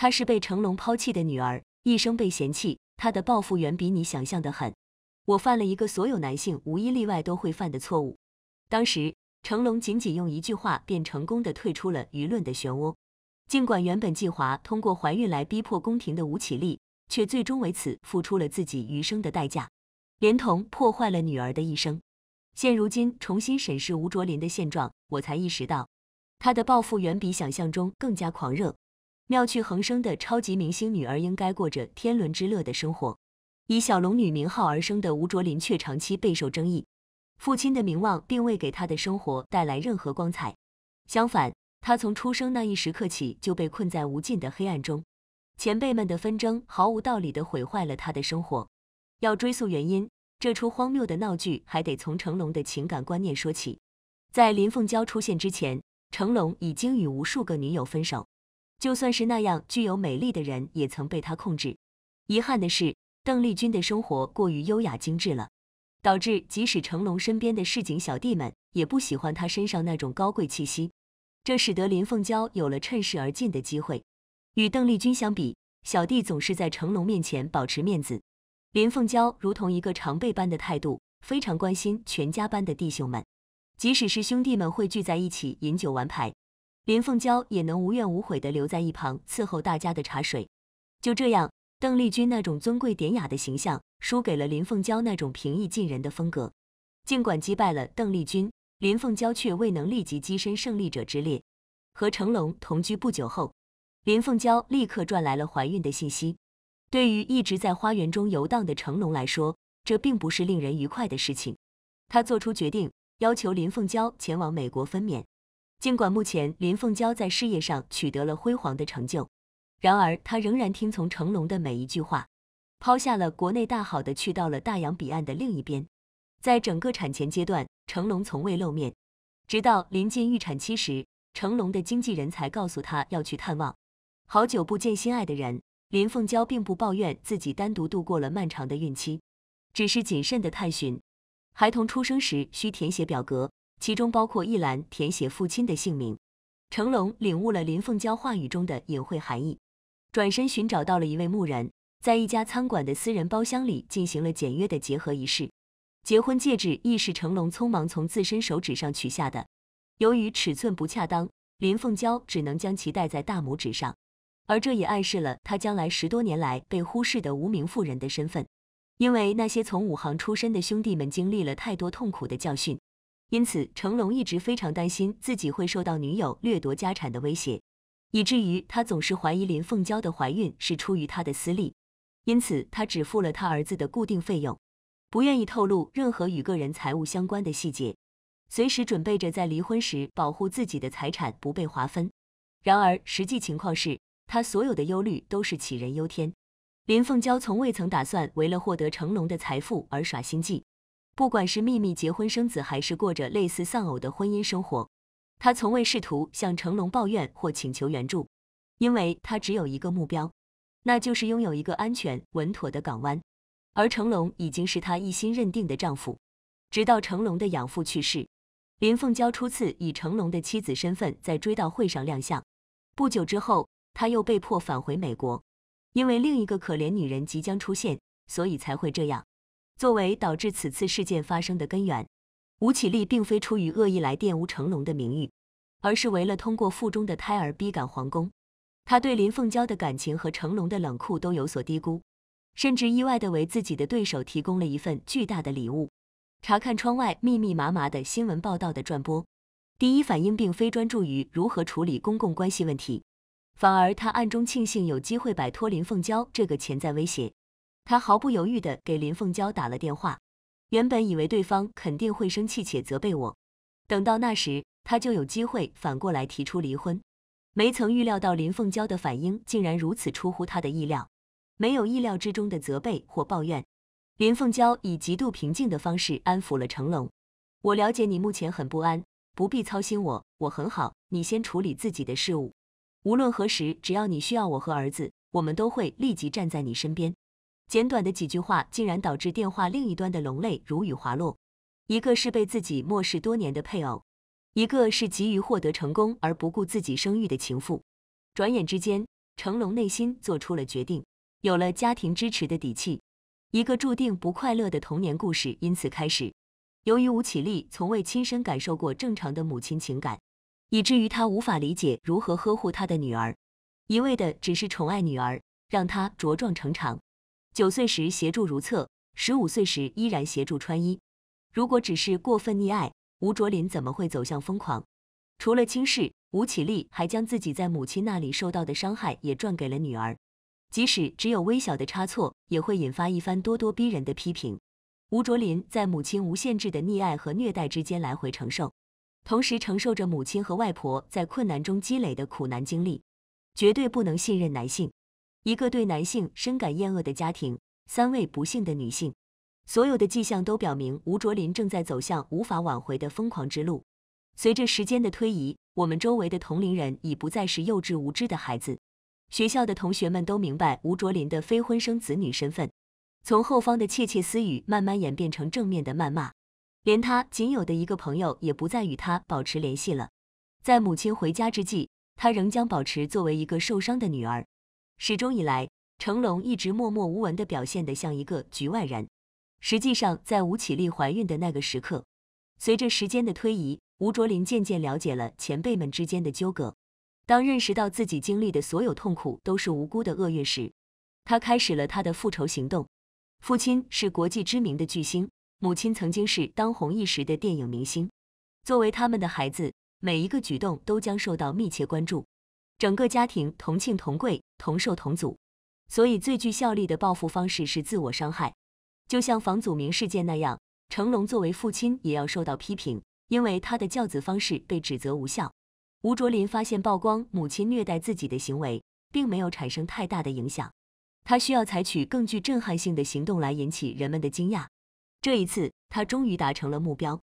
她是被成龙抛弃的女儿，一生被嫌弃。她的报复远比你想象的狠。我犯了一个所有男性无一例外都会犯的错误。当时成龙仅仅用一句话便成功的退出了舆论的漩涡。尽管原本计划通过怀孕来逼迫宫廷的吴绮莉，却最终为此付出了自己余生的代价，连同破坏了女儿的一生。现如今重新审视吴卓林的现状，我才意识到，她的报复远比想象中更加狂热。妙趣横生的超级明星女儿应该过着天伦之乐的生活，以小龙女名号而生的吴卓林却长期备受争议。父亲的名望并未给他的生活带来任何光彩，相反，他从出生那一时刻起就被困在无尽的黑暗中。前辈们的纷争毫无道理地毁坏了他的生活。要追溯原因，这出荒谬的闹剧还得从成龙的情感观念说起。在林凤娇出现之前，成龙已经与无数个女友分手。就算是那样具有美丽的人，也曾被他控制。遗憾的是，邓丽君的生活过于优雅精致了，导致即使成龙身边的市井小弟们也不喜欢他身上那种高贵气息。这使得林凤娇有了趁势而进的机会。与邓丽君相比，小弟总是在成龙面前保持面子。林凤娇如同一个长辈般的态度，非常关心全家班的弟兄们。即使是兄弟们会聚在一起饮酒玩牌。林凤娇也能无怨无悔地留在一旁伺候大家的茶水，就这样，邓丽君那种尊贵典雅的形象输给了林凤娇那种平易近人的风格。尽管击败了邓丽君，林凤娇却未能立即跻身胜利者之列。和成龙同居不久后，林凤娇立刻赚来了怀孕的信息。对于一直在花园中游荡的成龙来说，这并不是令人愉快的事情。他做出决定，要求林凤娇前往美国分娩。尽管目前林凤娇在事业上取得了辉煌的成就，然而她仍然听从成龙的每一句话，抛下了国内大好的，去到了大洋彼岸的另一边。在整个产前阶段，成龙从未露面，直到临近预产期时，成龙的经纪人才告诉他要去探望。好久不见心爱的人，林凤娇并不抱怨自己单独度过了漫长的孕期，只是谨慎的探寻。孩童出生时需填写表格。其中包括一栏填写父亲的姓名。成龙领悟了林凤娇话语中的隐晦含义，转身寻找到了一位牧人，在一家餐馆的私人包厢里进行了简约的结合仪式。结婚戒指亦是成龙匆忙从自身手指上取下的，由于尺寸不恰当，林凤娇只能将其戴在大拇指上，而这也暗示了他将来十多年来被忽视的无名妇人的身份。因为那些从武行出身的兄弟们经历了太多痛苦的教训。因此，成龙一直非常担心自己会受到女友掠夺家产的威胁，以至于他总是怀疑林凤娇的怀孕是出于他的私利。因此，他只付了他儿子的固定费用，不愿意透露任何与个人财务相关的细节，随时准备着在离婚时保护自己的财产不被划分。然而，实际情况是他所有的忧虑都是杞人忧天。林凤娇从未曾打算为了获得成龙的财富而耍心计。不管是秘密结婚生子，还是过着类似丧偶的婚姻生活，她从未试图向成龙抱怨或请求援助，因为她只有一个目标，那就是拥有一个安全稳妥的港湾，而成龙已经是她一心认定的丈夫。直到成龙的养父去世，林凤娇初次以成龙的妻子身份在追悼会上亮相。不久之后，她又被迫返回美国，因为另一个可怜女人即将出现，所以才会这样。作为导致此次事件发生的根源，吴绮莉并非出于恶意来玷污成龙的名誉，而是为了通过腹中的胎儿逼赶皇宫。他对林凤娇的感情和成龙的冷酷都有所低估，甚至意外地为自己的对手提供了一份巨大的礼物。查看窗外密密麻麻的新闻报道的转播，第一反应并非专注于如何处理公共关系问题，反而他暗中庆幸有机会摆脱林凤娇这个潜在威胁。他毫不犹豫地给林凤娇打了电话，原本以为对方肯定会生气且责备我，等到那时他就有机会反过来提出离婚。没曾预料到林凤娇的反应竟然如此出乎他的意料，没有意料之中的责备或抱怨，林凤娇以极度平静的方式安抚了成龙。我了解你目前很不安，不必操心我，我很好，你先处理自己的事务。无论何时，只要你需要我和儿子，我们都会立即站在你身边。简短的几句话，竟然导致电话另一端的龙泪如雨滑落。一个是被自己漠视多年的配偶，一个是急于获得成功而不顾自己声誉的情妇。转眼之间，成龙内心做出了决定。有了家庭支持的底气，一个注定不快乐的童年故事因此开始。由于吴绮莉从未亲身感受过正常的母亲情感，以至于她无法理解如何呵护她的女儿，一味的只是宠爱女儿，让她茁壮成长。九岁时协助如厕，十五岁时依然协助穿衣。如果只是过分溺爱，吴卓林怎么会走向疯狂？除了轻视，吴绮莉还将自己在母亲那里受到的伤害也转给了女儿。即使只有微小的差错，也会引发一番咄咄逼人的批评。吴卓林在母亲无限制的溺爱和虐待之间来回承受，同时承受着母亲和外婆在困难中积累的苦难经历。绝对不能信任男性。一个对男性深感厌恶的家庭，三位不幸的女性，所有的迹象都表明吴卓林正在走向无法挽回的疯狂之路。随着时间的推移，我们周围的同龄人已不再是幼稚无知的孩子，学校的同学们都明白吴卓林的非婚生子女身份。从后方的窃窃私语慢慢演变成正面的谩骂，连他仅有的一个朋友也不再与他保持联系了。在母亲回家之际，他仍将保持作为一个受伤的女儿。始终以来，成龙一直默默无闻地表现得像一个局外人。实际上，在吴绮莉怀孕的那个时刻，随着时间的推移，吴卓林渐渐了解了前辈们之间的纠葛。当认识到自己经历的所有痛苦都是无辜的厄运时，他开始了他的复仇行动。父亲是国际知名的巨星，母亲曾经是当红一时的电影明星。作为他们的孩子，每一个举动都将受到密切关注。整个家庭同庆同贵同寿同祖，所以最具效力的报复方式是自我伤害。就像房祖名事件那样，成龙作为父亲也要受到批评，因为他的教子方式被指责无效。吴卓林发现曝光母亲虐待自己的行为，并没有产生太大的影响。他需要采取更具震撼性的行动来引起人们的惊讶。这一次，他终于达成了目标，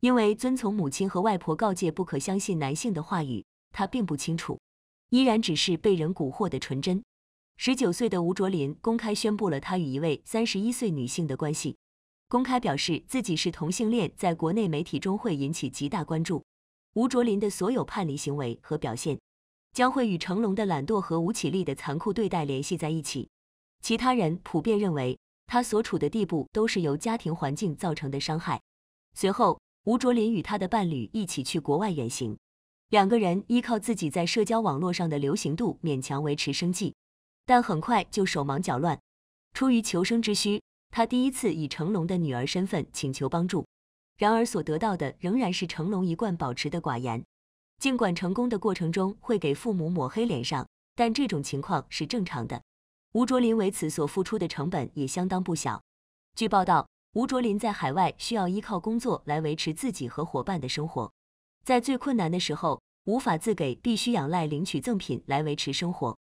因为遵从母亲和外婆告诫不可相信男性的话语，他并不清楚。依然只是被人蛊惑的纯真。十九岁的吴卓林公开宣布了他与一位三十一岁女性的关系，公开表示自己是同性恋，在国内媒体中会引起极大关注。吴卓林的所有叛离行为和表现，将会与成龙的懒惰和吴绮莉的残酷对待联系在一起。其他人普遍认为他所处的地步都是由家庭环境造成的伤害。随后，吴卓林与他的伴侣一起去国外远行。两个人依靠自己在社交网络上的流行度勉强维持生计，但很快就手忙脚乱。出于求生之需，他第一次以成龙的女儿身份请求帮助，然而所得到的仍然是成龙一贯保持的寡言。尽管成功的过程中会给父母抹黑脸上，但这种情况是正常的。吴卓林为此所付出的成本也相当不小。据报道，吴卓林在海外需要依靠工作来维持自己和伙伴的生活。在最困难的时候，无法自给，必须仰赖领取赠品来维持生活。